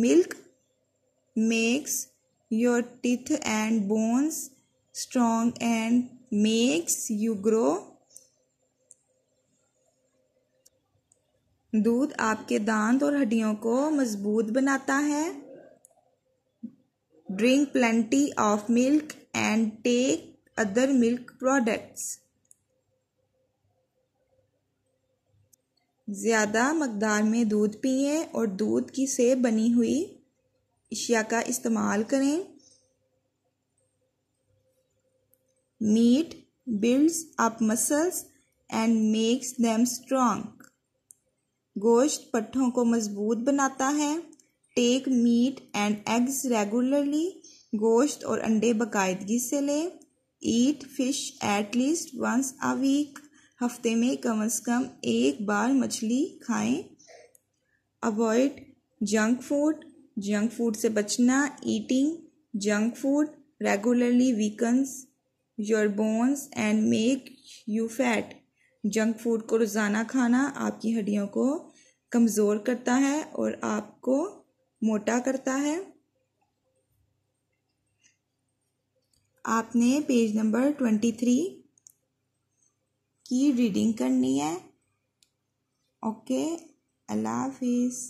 milk makes your teeth and bones strong and makes you grow दूध आपके दांत और हड्डियों को मजबूत बनाता है drink plenty of milk and take other milk products ज़्यादा मकदार में दूध पिए और दूध की से बनी हुई अशिया का इस्तेमाल करें meat builds up muscles and makes them strong गोश्त पट्ठों को मजबूत बनाता है take meat and eggs regularly गोश्त और अंडे बाकायदगी से लें eat fish at least once a week हफ्ते में कम से कम एक बार मछली खाएं avoid junk food junk food से बचना eating junk food regularly weakens your bones and make you fat junk food को रोज़ाना खाना आपकी हड्डियों को कमज़ोर करता है और आपको मोटा करता है आपने पेज नंबर ट्वेंटी थ्री की रीडिंग करनी है ओके अल्लाह हाफिज़